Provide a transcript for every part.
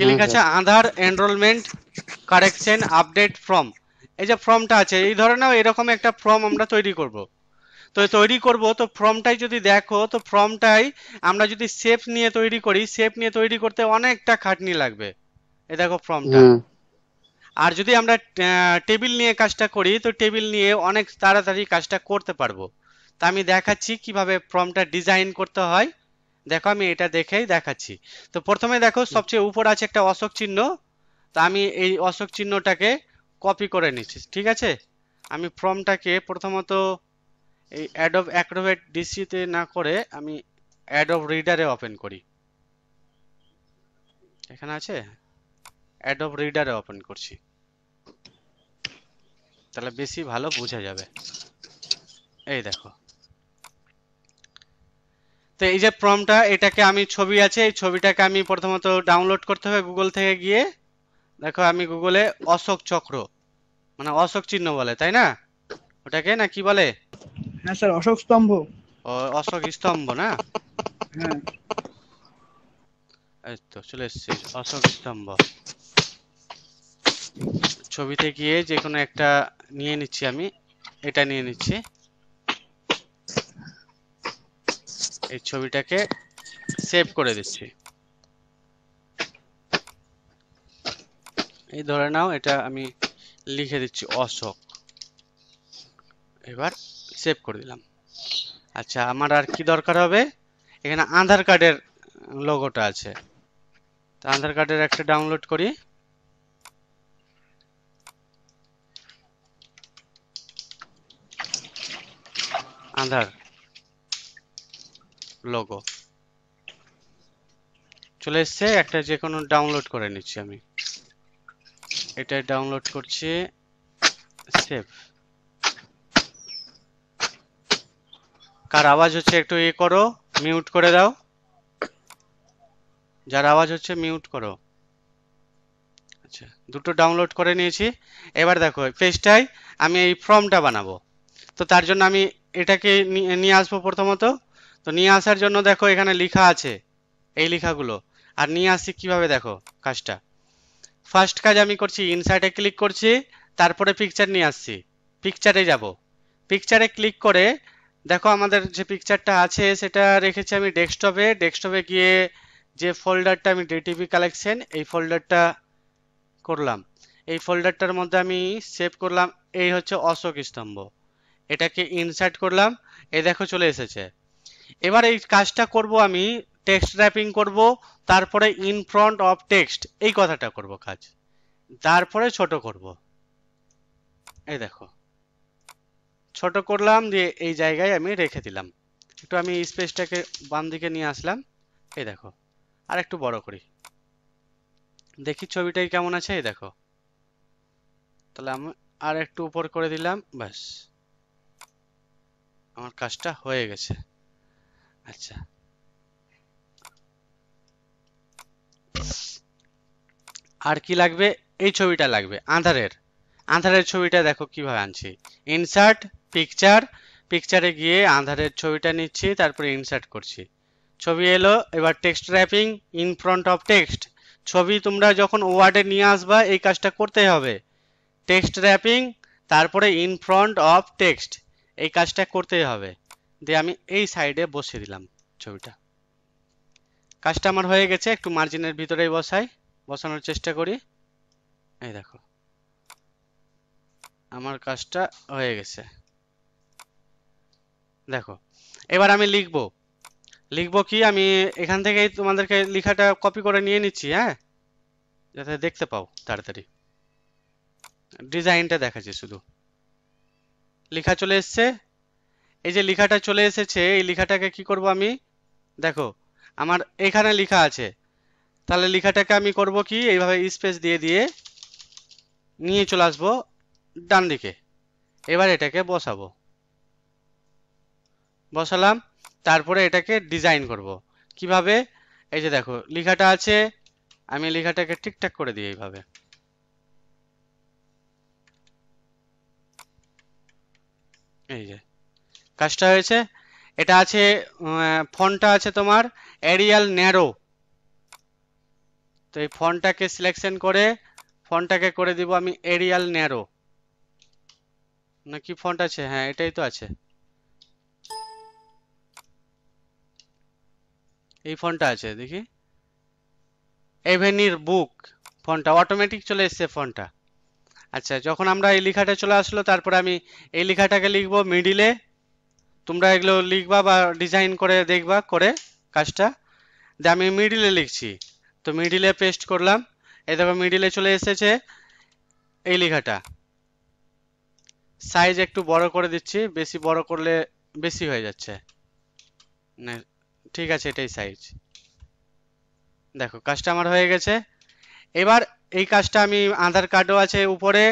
কি লেখা আছে Aadhaar enrolment correction update form এই যে ফর্মটা আছে এই ধরে নাও এরকম একটা ফর্ম আমরা তৈরি করব তো তৈরি করব তো ফর্মটাই যদি দেখো তো ফর্মটাই আমরা যদি শেপ নিয়ে তৈরি করি শেপ নিয়ে তৈরি করতে অনেকটা খাটনি লাগবে এ দেখো ফর্মটা আর যদি আমরা টেবিল নিয়ে কাজটা করি তো টেবিল নিয়ে অনেক তাড়াতাড়ি কাজটা করতে পারবো তা আমি দেখাচ্ছি কিভাবে ফর্মটা ডিজাইন করতে হয় দেখো আমি এটা দেখেই দেখাচ্ছি তো প্রথমে দেখো সবচেয়ে উপর আছে একটা অশোক চিহ্ন তো আমি এই অশোক চিহ্নটাকে কপি করে নিচ্ছি ঠিক আছে আমি ফর্মটাকে প্রথমত এই অ্যাডব অ্যাক্রোভেট ডিসিতে না করে আমি অ্যাডব রিডারে ওপেন করি এখানে আছে অ্যাডব রিডারে ওপেন করছি তাহলে বেশি ভালো বোঝা যাবে এই দেখো তো এই যে প্রমটা এটাকে আমি ছবি আছে এই ছবিটাকে আমি প্রথমত ডাউনলোড করতে হবে গুগল থেকে গিয়ে দেখো আমি গুগলে অশোক চক্র মানে অশোক চিহ্ন বলে তাই না ওটাকে না কি বলে হ্যাঁ স্যার অশোক স্তম্ভ ও অশোক স্তম্ভ না হ্যাঁ এই তো চলে এসেছি অশোক স্তম্ভ ছবিতে গিয়ে যে কোনো একটা নিয়ে নিচ্ছি আমি এটা নিয়ে নিচ্ছি এই ছবিটাকে সেভ করে দিচ্ছি এই ধরে নাও এটা আমি লিখে দিচ্ছি অশোক এবার সেভ করে দিলাম আচ্ছা আমার আর কি দরকার হবে এখানে আধার কার্ডের লোগোটা আছে তো আধার কার্ডের একটা ডাউনলোড করি আধার লোগো চলে এসছে একটা যে কোনো ডাউনলোড করে নিচ্ছি আমি এটা ডাউনলোড করছি সেভ কার আওয়াজ হচ্ছে একটু ইয়ে করো মিউট করে দাও যার আওয়াজ হচ্ছে মিউট করো আচ্ছা দুটো ডাউনলোড করে নিয়েছি এবার দেখো পেজটায় আমি এই ফর্মটা বানাবো তো তার জন্য আমি এটাকে নিয়ে আসবো প্রথমত তো নিয়ে আসার জন্য দেখো এখানে লেখা আছে এই লেখাগুলো আর নিয়ে আসছি কিভাবে দেখো কাজটা ফার্স্ট কাজ আমি করছি ইনসার্টে ক্লিক করছি তারপরে পিকচার নিয়ে আসছি পিকচারে যাব পিকচারে ক্লিক করে দেখো আমাদের যে পিকচারটা আছে সেটা রেখেছি আমি ডেস্কটপে ডেস্কটপে গিয়ে যে ফোল্ডারটা আমি ডিটিভি কালেকশন এই ফোল্ডারটা করলাম এই ফোল্ডারটার মধ্যে আমি সেভ করলাম এই হচ্ছে অশোক স্তম্ভ এটাকে ইনসার্ট করলাম এ দেখো চলে এসেছে এবার এই কাজটা করব আমি টেক্সট র্যাপিং করব তারপরে ইন ফ্রন্ট অফ টেক্সট এই কথাটা করব কাজ তারপরে ছোট করব এই দেখো ছোট করলাম দিয়ে এই জায়গায় আমি রেখে দিলাম একটু আমি স্পেসটাকে বাম দিকে নিয়ে আসলাম এই দেখো আর একটু বড় করি দেখি ছবিটাই কেমন আছে এই দেখো তাহলে আমি আর একটু উপর করে দিলাম ব্যাস আমার কাজটা হয়ে গেছে আচ্ছা আর কি লাগবে এই ছবিটা লাগবে আধারের আধারের ছবিটা দেখো কিভাবে আনছি ইনসার্ট পিকচার পিকচারে গিয়ে আধারের ছবিটা নিচ্ছি তারপরে ইনসার্ট করছি ছবি এলো এবার text wrapping in front of text ছবি তোমরা যখন ওয়ার্ডে নিয়ে আসবা এই কাজটা করতে হবে টেক্সট র্যাপিং তারপরে ইন ফ্রন্ট অফ টেক্সট এই কাজটা করতেই হবে দিয়ে আমি এই সাইডে বসিয়ে দিলাম ছবিটা কাজটা আমার হয়ে গেছে একটু মার্জিনের ভিতরেই বসাই বসানোর চেষ্টা করি এই দেখো আমার কাজটা হয়ে গেছে দেখো এবার আমি লিখব লিখব কি আমি এখান থেকেই তোমাদেরকে লেখাটা কপি করে নিয়ে নিচ্ছি হ্যাঁ যাতে দেখতে পাও তাড়াতাড়ি ডিজাইনটা দেখাচ্ছি শুধু লেখা চলে এসছে এই যে লেখাটা চলে এসেছে এই লেখাটাকে কি করব আমি দেখো আমার এখানে লেখা আছে তাহলে লেখাটাকে আমি করব কি এইভাবে স্পেস দিয়ে দিয়ে নিয়ে চলে আসবো ডান দিকে এবার এটাকে বসাবো বসালাম তারপরে এটাকে ডিজাইন করব কিভাবে এই যে দেখো লেখাটা আছে আমি লেখাটাকে ঠিকঠাক করে দিই এইভাবে এই যে কাজটা হয়েছে এটা আছে ফন্টটা আছে তোমার এরিয়াল ন্যারো তো এই ফন্টটাকে সিলেকশন করে ফোনটাকে করে দিব আমি এরিয়াল ন্যারো না কি ফন্ট আছে হ্যাঁ এটাই তো আছে এই ফোনটা আছে দেখি এভেনির বুক ফোনটা অটোমেটিক চলে এসছে ফোনটা আচ্ছা যখন আমরা এই লেখাটা চলে আসলো তারপরে আমি এই লেখাটাকে লিখবো মিডিলে তোমরা এগুলো লিখবা বা ডিজাইন করে দেখবা করে কাজটা যে আমি মিডিলে লিখছি তো মিডিলে পেস্ট করলাম এই দেখো মিডিলে চলে এসেছে এই লেখাটা সাইজ একটু বড় করে দিচ্ছি বেশি বড় করলে বেশি হয়ে যাচ্ছে ঠিক আছে এটাই সাইজ দেখো কাজটা আমার হয়ে গেছে এবার এই কাজটা আমি আধার কার্ডও আছে উপরে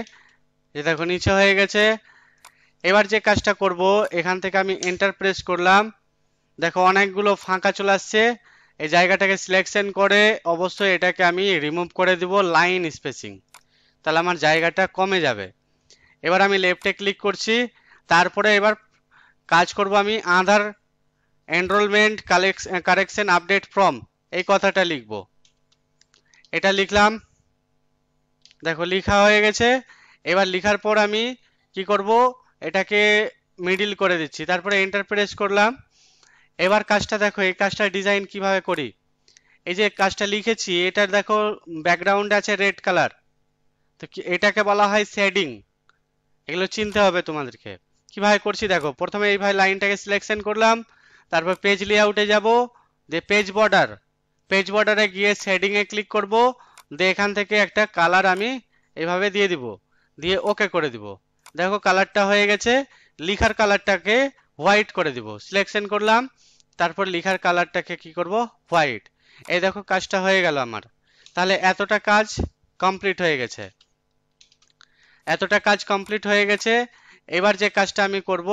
যে দেখো নিচে হয়ে গেছে এবার যে কাজটা করব এখান থেকে আমি এন্টার প্রেস করলাম দেখো অনেকগুলো ফাঁকা চলে আসছে এই জায়গাটাকে সিলেকশন করে অবশ্যই এটাকে আমি রিমুভ করে দিব লাইন স্পেসিং তাহলে আমার জায়গাটা কমে যাবে এবার আমি লেফটে ক্লিক করছি তারপরে এবার কাজ করব আমি Aadhaar enrolment correction update form এই কথাটা লিখব এটা লিখলাম দেখো লিখা হয়ে গেছে এবার লিখার পর আমি কি করব এটাকে মিডিল করে দিচ্ছি তারপরে এন্টার প্রেস করলাম এবার কাজটা দেখো এই কাজটা ডিজাইন কিভাবে করি এই যে কাজটা লিখেছি এটার দেখো ব্যাকগ্রাউন্ডে আছে রেড কালার তো এটাকে বলা হয় শেডিং এগুলো চিনতে হবে তোমাদেরকে কিভাবে করছি দেখো প্রথমে এইভাবে লাইনটাকে সিলেকশন করলাম তারপর পেজ লেআউটে যাব দিয়ে পেজ বর্ডার পেজ বর্ডারে গিয়ে শেডিংয়ে ক্লিক করব দিয়ে এখান থেকে একটা কালার আমি এভাবে দিয়ে দিব দিয়ে ওকে করে দিব দেখো কালারটা হয়ে গেছে লিখার কালারটাকে হোয়াইট করে দিব সিলেকশন করলাম তারপর লিখার কালারটাকে কি করব হোয়াইট এই দেখো কাজটা হয়ে গেল আমার তাহলে এতটা কাজ কমপ্লিট হয়ে গেছে এতটা কাজ কমপ্লিট হয়ে গেছে এবার যে কাজটা আমি করব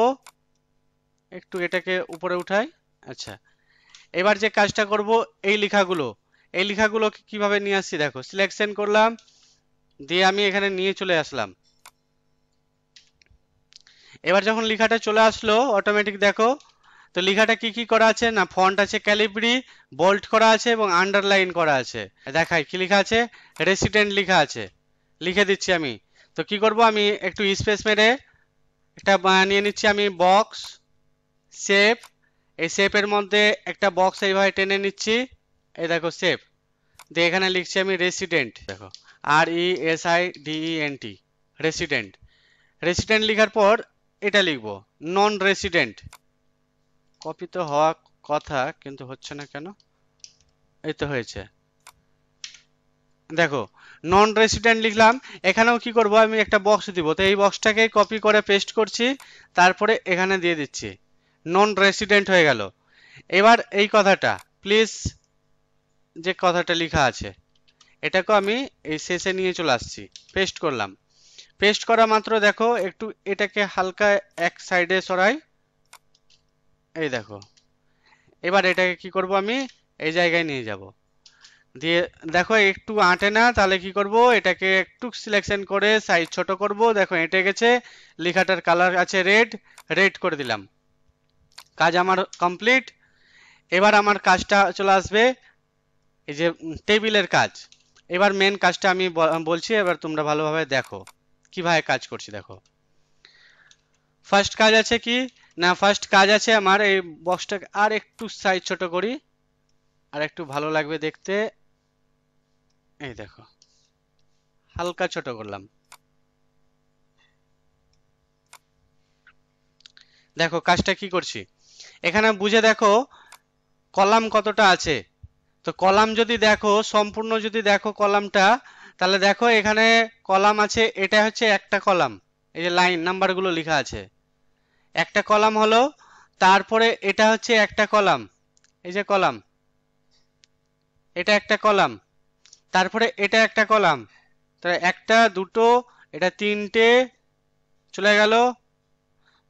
একটু এটাকে উপরে উঠাই আচ্ছা এবার যে কাজটা করব এই লেখাগুলো এই লেখাগুলোকে কিভাবে নিয়ে আসছি দেখো সিলেকশন করলাম দিয়ে আমি এখানে নিয়ে চলে আসলাম এবার যখন লেখাটা চলে আসলো অটোমেটিক দেখো তো লেখাটা কি কি করা আছে না ফন্ট আছে ক্যালিব্রি বোল্ড করা আছে এবং আন্ডারলাইন করা আছে দেখাই কি লেখা আছে রেসিডেন্ট লেখা আছে লিখে দিচ্ছি আমি তো কি করব আমি একটু স্পেস মেরে একটা নিয়ে নিচ্ছি আমি বক্স শেপ এই শেপের মধ্যে একটা বক্স এইভাবে টেনে নিচ্ছি এই দেখো শেপ দিয়ে এখানে লিখছি আমি রেসিডেন্ট দেখো R E S I D E N T resident resident লেখার পর এটা লিখবো নন রেসিডেন্ট কপি তো হওয়া কথা কিন্তু হচ্ছে না কেন এই তো হয়েছে দেখো নন রেসিডেন্ট লিখলাম এখানেও কি করব আমি একটা বক্স দিব তো এই বক্সটাকে কপি করে পেস্ট করছি তারপরে এখানে দিয়ে দিচ্ছি নন রেসিডেন্ট হয়ে গেল এবার এই কথাটা প্লিজ যে কথাটা লেখা আছে এটাকে আমি এই শেষে নিয়ে চলে আসছি পেস্ট করলাম পেস্ট করা মাত্র দেখো একটু এটাকে হালকা এক সাইডে সরাই এই দেখো এবার এটাকে কি করব আমি এই জায়গায় নিয়ে যাব দিয়ে দেখো একটু আঁটে না তাহলে কি করব এটাকে একটু সিলেকশন করে সাইজ ছোট করব দেখো এঁটে গেছে লেখাটার কালার আছে রেড রেড করে দিলাম কাজ আমার কমপ্লিট এবার আমার কাজটা চলে আসবে এই যে টেবিলের কাজ এবার মেন কাজটা আমি বলছি এবার তোমরা ভালোভাবে দেখো কিভাবে কাজ করছি দেখো ফার্স্ট কাজ আছে কি না ফার্স্ট কাজ আছে আমার এই বক্সটাকে আর একটু সাইজ ছোট করি আর একটু ভালো লাগবে দেখতে এই দেখো হালকা ছোট করলাম দেখো কাজটা কি করছি এখানে বুঝে দেখো কলাম কতটা আছে তো কলাম যদি দেখো সম্পূর্ণ যদি দেখো কলামটা তাহলে দেখো এখানে কলাম আছে এটা হচ্ছে একটা কলাম এই যে লাইন নাম্বারগুলো লেখা আছে একটা কলাম হলো তারপরে এটা হচ্ছে একটা কলাম এই যে কলাম এটা একটা কলাম তারপরে এটা একটা কলাম তাহলে একটা দুটো এটা তিনটে চলে গেল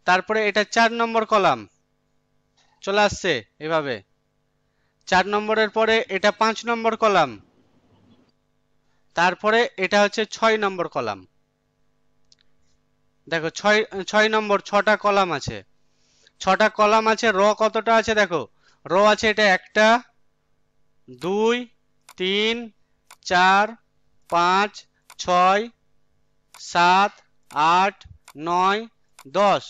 তারপরে এটা চার নম্বর কলাম চলে আসছে এভাবে চার নম্বরের পরে এটা পাঁচ নম্বর কলাম তারপরে এটা হচ্ছে ছয় নম্বর কলাম দেখো ছয় ছয় নম্বর ছটা কলাম আছে ছটা কলাম আছে র কতটা আছে দেখো র আছে এটা একটা দুই তিন চার পাঁচ ছয় সাত আট নয় দশ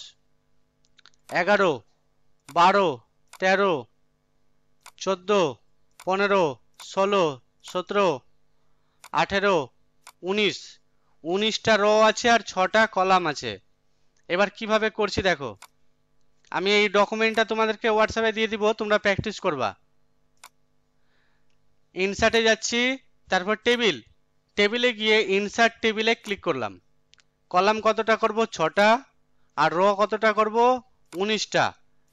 এগারো বারো তেরো চোদ্দো পনেরো ষোলো সতেরো আঠেরো উনিশ উনিশটা র আছে আর ছটা কলাম আছে এবার কিভাবে করছি দেখো আমি এই ডকুমেন্টটা তোমাদেরকে হোয়াটসঅ্যাপে দিয়ে দিব তোমরা প্র্যাকটিস করবা ইনসার্টে যাচ্ছি তারপর টেবিল টেবিলে গিয়ে ইনসার্ট টেবিলে ক্লিক করলাম কলাম কতটা করব ছটা আর র কতটা করব উনিশটা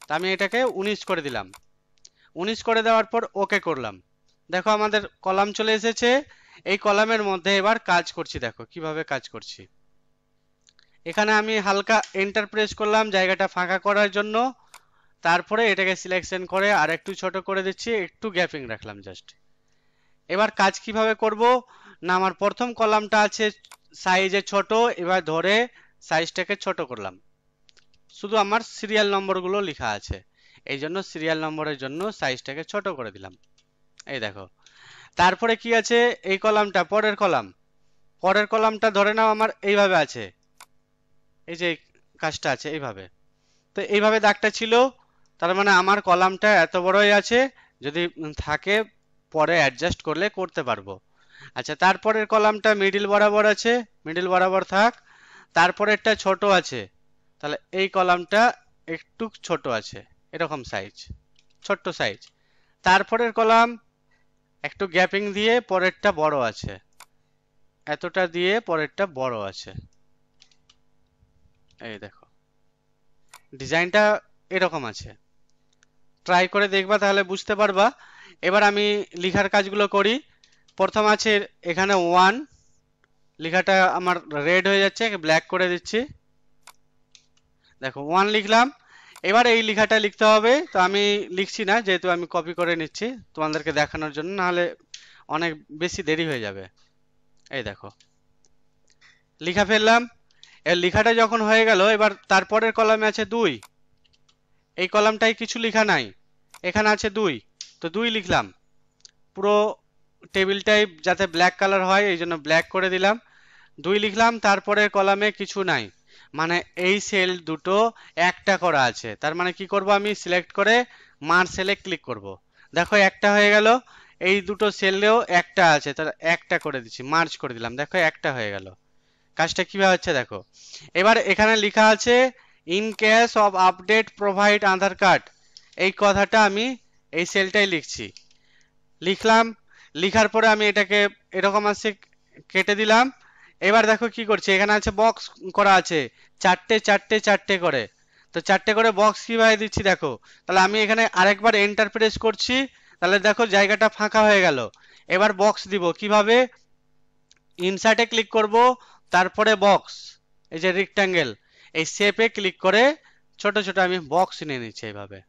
তা আমি এটাকে উনিশ করে দিলাম উনিশ করে দেওয়ার পর ওকে করলাম দেখো আমাদের কলাম চলে এসেছে এই কলামের মধ্যে এবার কাজ করছি দেখো কিভাবে কাজ করছি এখানে আমি হালকা এন্টার প্রেস করলাম জায়গাটা ফাঁকা করার জন্য তারপরে এটাকে সিলেকশন করে আর একটু ছোট করে দিচ্ছি একটু গ্যাপিং রাখলাম জাস্ট এবার কাজ কিভাবে করব না আমার প্রথম কলামটা আছে সাইজে ছোট এবার ধরে সাইজটাকে ছোট করলাম শুধু আমার সিরিয়াল নম্বরগুলো লেখা আছে এই জন্য সিরিয়াল নম্বরের জন্য সাইজটাকে ছোট করে দিলাম এই দেখো তারপরে কি আছে এই কলামটা পরের কলাম পরের কলামটা ধরে নাও আমার এইভাবে আছে এই যে কাজটা আছে এইভাবে তো এইভাবে দাগটা ছিল তার মানে আমার কলামটা এত বড়ই আছে যদি থাকে পরে অ্যাডজাস্ট করলে করতে পারবো আচ্ছা তারপরের কলামটা মিডিল বরাবর আছে মিডিল বরাবর থাক তারপরেরটা ছোট আছে তাহলে এই কলামটা একটু ছোট আছে এরকম সাইজ ছোট্ট সাইজ তারপরের কলাম একটু গ্যাপিং দিয়ে পরেরটা বড় আছে এতটা দিয়ে পরেরটা বড় আছে এই দেখো ডিজাইনটা এরকম আছে ট্রাই করে দেখবা তাহলে বুঝতে পারবা এবার আমি লিখার কাজগুলো করি প্রথম আছে এখানে ওয়ান লিখাটা আমার রেড হয়ে যাচ্ছে ব্ল্যাক করে দিচ্ছি দেখো ওয়ান লিখলাম এবার এই লেখাটা লিখতে হবে তো আমি লিখছি না যেহেতু আমি কপি করে নিচ্ছি তোমাদেরকে দেখানোর জন্য নাহলে অনেক বেশি দেরি হয়ে যাবে এই দেখো লিখা ফেললাম এর লেখাটা যখন হয়ে গেল এবার তারপরের কলামে আছে দুই এই কলামটাই কিছু লেখা নাই এখানে আছে দুই তো দুই লিখলাম পুরো টেবিলটাই যাতে ব্ল্যাক কালার হয় এই জন্য ব্ল্যাক করে দিলাম দুই লিখলাম তারপরের কলামে কিছু নাই মানে এই সেল দুটো একটা করা আছে তার মানে কি করব আমি সিলেক্ট করে মার সেলে ক্লিক করব দেখো একটা হয়ে গেল এই দুটো সেলেও একটা আছে তার একটা করে দিচ্ছি মার্চ করে দিলাম দেখো একটা হয়ে গেল কাজটা কীভাবে হচ্ছে দেখো এবার এখানে লেখা আছে in case of update provide Aadhaar card এই কথাটা আমি এই সেলটাই লিখছি লিখলাম লিখার পরে আমি এটাকে এরকম আছে কেটে দিলাম এবার দেখো কি করছে এখানে আছে বক্স করা আছে চারটে চারটে চারটে করে তো চারটে করে বক্স কিভাবে দিচ্ছি দেখো তাহলে আমি এখানে আরেকবার এন্টার প্রেস করছি তাহলে দেখো জায়গাটা ফাঁকা হয়ে গেল এবার বক্স দিব কিভাবে ইনসার্টে ক্লিক করব তারপরে বক্স এই যে রেক্ট্যাঙ্গেল এই শেপে ক্লিক করে ছোট ছোট আমি বক্স নিয়ে নিচ্ছি এইভাবে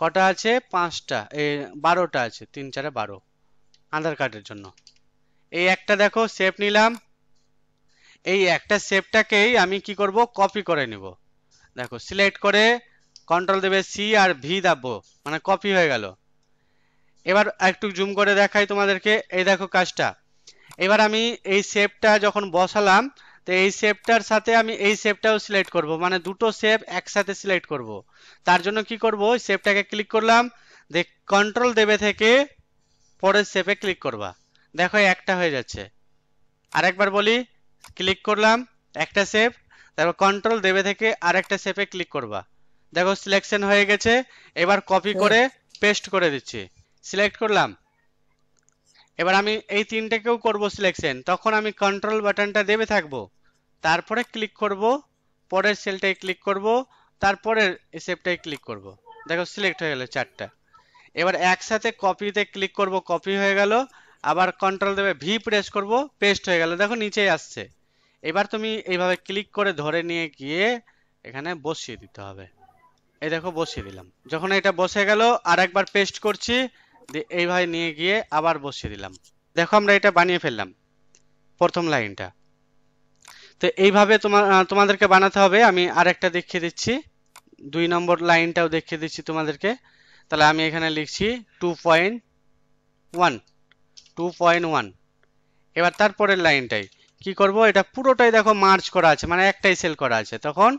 কটা আছে পাঁচটা এ বারোটা আছে তিন চারে বারো আধার কার্ডের জন্য এই একটা দেখো শেপ নিলাম এই একটা সেপটাকেই আমি কি করব কপি করে নিব দেখো সিলেক্ট করে কন্ট্রোল দেবে সি আর ভি দাবো মানে কপি হয়ে গেল এবার একটু জুম করে দেখাই তোমাদেরকে এই দেখো কাজটা এবার আমি এই শেপটা যখন বসালাম তো এই শেপটার সাথে আমি এই শেপটাও সিলেক্ট করব মানে দুটো শেপ একসাথে সিলেক্ট করব তার জন্য কি করব সেপটাকে ক্লিক করলাম দে কন্ট্রোল দেবে থেকে পরের শেপে ক্লিক করবা দেখো একটা হয়ে যাচ্ছে আরেকবার বলি ক্লিক করলাম একটা সেপ তারপর কন্ট্রোল দেবে থেকে আর একটা সেপে ক্লিক করবা দেখো সিলেকশন হয়ে গেছে এবার কপি করে পেস্ট করে দিচ্ছি সিলেক্ট করলাম এবার আমি এই তিনটাকেও করব সিলেকশন তখন আমি কন্ট্রোল বাটনটা দেবে থাকব তারপরে ক্লিক করব পরের সেলটাই ক্লিক করব তারপরে সেপটায় ক্লিক করব দেখো সিলেক্ট হয়ে গেল চারটা এবার একসাথে কপিতে ক্লিক করব কপি হয়ে গেল আবার কন্ট্রোল দেবে ভি প্রেস করব পেস্ট হয়ে গেল দেখো নিচেই আসছে এবার তুমি এইভাবে ক্লিক করে ধরে নিয়ে গিয়ে এখানে বসিয়ে দিতে হবে এই দেখো বসিয়ে দিলাম যখন এটা বসে গেল আর একবার পেস্ট করছি এইভাবে নিয়ে গিয়ে আবার বসিয়ে দিলাম দেখো আমরা এটা বানিয়ে ফেললাম প্রথম লাইনটা তো এইভাবে তোমার তোমাদেরকে বানাতে হবে আমি আরেকটা দেখিয়ে দিচ্ছি দুই নম্বর লাইনটাও দেখিয়ে দিচ্ছি তোমাদেরকে তাহলে আমি এখানে লিখছি two point one two point one এবার তারপরের লাইনটাই কি করব এটা পুরোটাই দেখো মার্চ করা আছে মানে একটাই সেল করা আছে তখন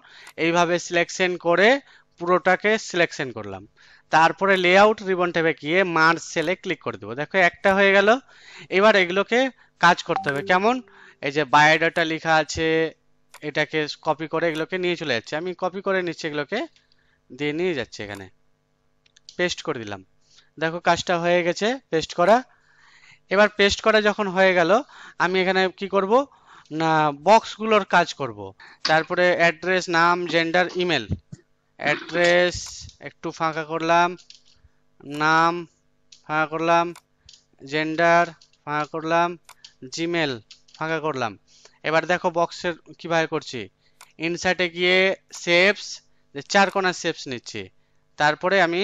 এইভাবে সিলেকশন করে পুরোটাকে সিলেকশন করলাম তারপরে লেআউট রিবন ট্যাবে গিয়ে মার্চ সেলে ক্লিক করে দেবো দেখো একটা হয়ে গেল এবার এগুলোকে কাজ করতে হবে কেমন এই যে বায়োডাটা লেখা আছে এটাকে কপি করে এগুলোকে নিয়ে চলে যাচ্ছে আমি কপি করে নিচ্ছি এগুলোকে দিয়ে নিয়ে যাচ্ছে এখানে পেস্ট করে দিলাম দেখো কাজটা হয়ে গেছে পেস্ট করা এবার পেস্ট করা যখন হয়ে গেল আমি এখানে কি করব না বক্সগুলোর কাজ করব তারপরে অ্যাড্রেস নাম জেন্ডার ইমেল অ্যাড্রেস একটু ফাঁকা করলাম নাম ফাঁকা করলাম জেন্ডার ফাঁকা করলাম জিমেল ফাঁকা করলাম এবার দেখো বক্সের কীভাবে করছি ইনসাইটে গিয়ে সেপস চার কোনার সেপস নিচ্ছি তারপরে আমি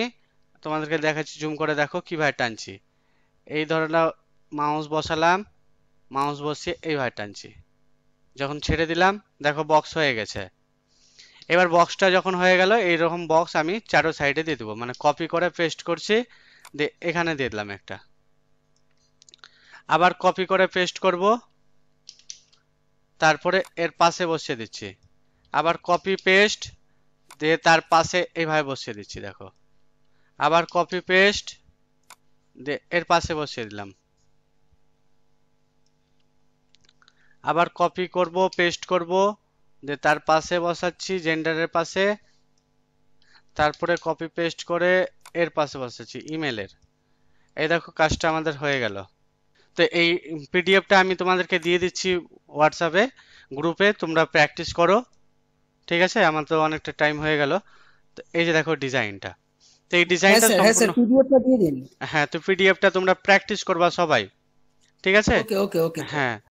তোমাদেরকে দেখাচ্ছি জুম করে দেখো কীভাবে টানছি এই ধরনের মাউস বসালাম মাউস বসিয়ে এইভাবে টানছি যখন ছেড়ে দিলাম দেখো বক্স হয়ে গেছে এবার বক্সটা যখন হয়ে গেল এইরকম বক্স আমি চারো সাইডে দিয়ে দেবো মানে কপি করে পেস্ট করছি এখানে দিয়ে দিলাম একটা আবার কপি করে পেস্ট করব তারপরে এর পাশে বসিয়ে দিচ্ছি আবার কপি পেস্ট দিয়ে তার পাশে এইভাবে বসিয়ে দিচ্ছি দেখো আবার কপি পেস্ট দিয়ে এর পাশে বসিয়ে দিলাম আবার কপি করব পেস্ট করব যে তার পাশে বসাচ্ছি জেন্ডারের পাশে তারপরে কপি পেস্ট করে এর পাশে বসাচ্ছি ইমেলের এই দেখো কাজটা আমাদের হয়ে গেল তো এই পিডিএফটা আমি তোমাদেরকে দিয়ে দিচ্ছি হোয়াটসঅ্যাপে গ্রুপে তোমরা প্র্যাকটিস করো ঠিক আছে আমার তো অনেকটা টাইম হয়ে গেল তো এই যে দেখো ডিজাইনটা তো এই ডিজাইনটা হ্যাঁ, হ্যাঁ, পিডিএফটা দিয়ে দিন হ্যাঁ তো পিডিএফটা তোমরা প্র্যাকটিস করবা সবাই ঠিক আছে ওকে ওকে ওকে হ্যাঁ